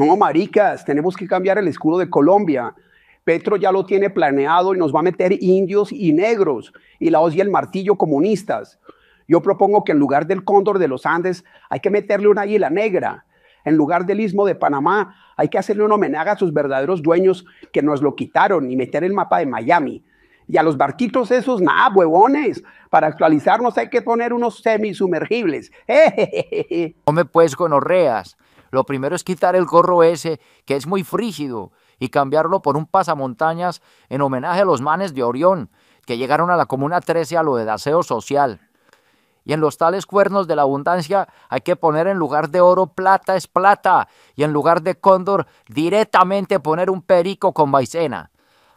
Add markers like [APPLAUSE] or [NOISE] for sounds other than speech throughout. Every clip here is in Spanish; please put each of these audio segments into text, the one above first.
No, maricas, tenemos que cambiar el escudo de Colombia. Petro ya lo tiene planeado y nos va a meter indios y negros y la hoz y el martillo comunistas. Yo propongo que en lugar del cóndor de los Andes hay que meterle una águila negra. En lugar del istmo de Panamá hay que hacerle un homenaje a sus verdaderos dueños que nos lo quitaron y meter el mapa de Miami. Y a los barquitos esos, nada, huevones. Para actualizarnos hay que poner unos semisumergibles. No [LAUGHS] me pues gonorreas. Lo primero es quitar el gorro ese, que es muy frígido, y cambiarlo por un pasamontañas en homenaje a los manes de Orión, que llegaron a la Comuna 13 a lo de aseo social. Y en los tales cuernos de la abundancia hay que poner en lugar de oro plata es plata, y en lugar de cóndor directamente poner un perico con maicena.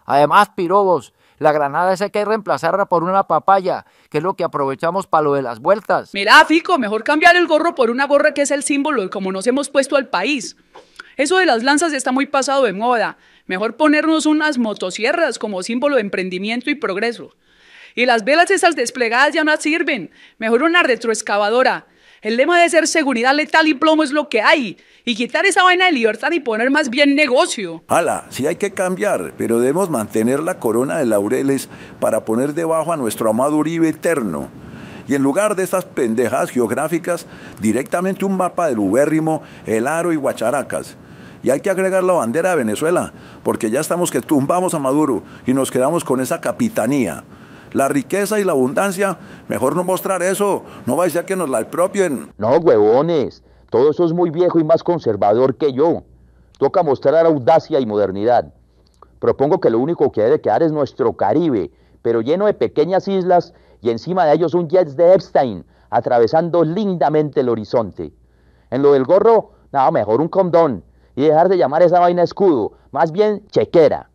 Además, pirobos, la granada esa hay que reemplazarla por una papaya, que es lo que aprovechamos para lo de las vueltas. Mira, Fico, mejor cambiar el gorro por una gorra que es el símbolo de cómo nos hemos puesto al país. Eso de las lanzas está muy pasado de moda. Mejor ponernos unas motosierras como símbolo de emprendimiento y progreso. Y las velas esas desplegadas ya no sirven. Mejor una retroexcavadora. El lema de ser seguridad letal y plomo es lo que hay. Y quitar esa vaina de libertad y poner más bien negocio. Hala, sí hay que cambiar, pero debemos mantener la corona de laureles para poner debajo a nuestro amado Uribe eterno. Y en lugar de estas pendejadas geográficas, directamente un mapa del ubérrimo, el aro y Guacharacas Y hay que agregar la bandera de Venezuela, porque ya estamos que tumbamos a Maduro y nos quedamos con esa capitanía la riqueza y la abundancia, mejor no mostrar eso, no va a ser que nos la apropien. No, huevones, todo eso es muy viejo y más conservador que yo. Toca mostrar audacia y modernidad. Propongo que lo único que debe quedar es nuestro Caribe, pero lleno de pequeñas islas y encima de ellos un jets de Epstein, atravesando lindamente el horizonte. En lo del gorro, nada, mejor un condón y dejar de llamar esa vaina escudo, más bien chequera.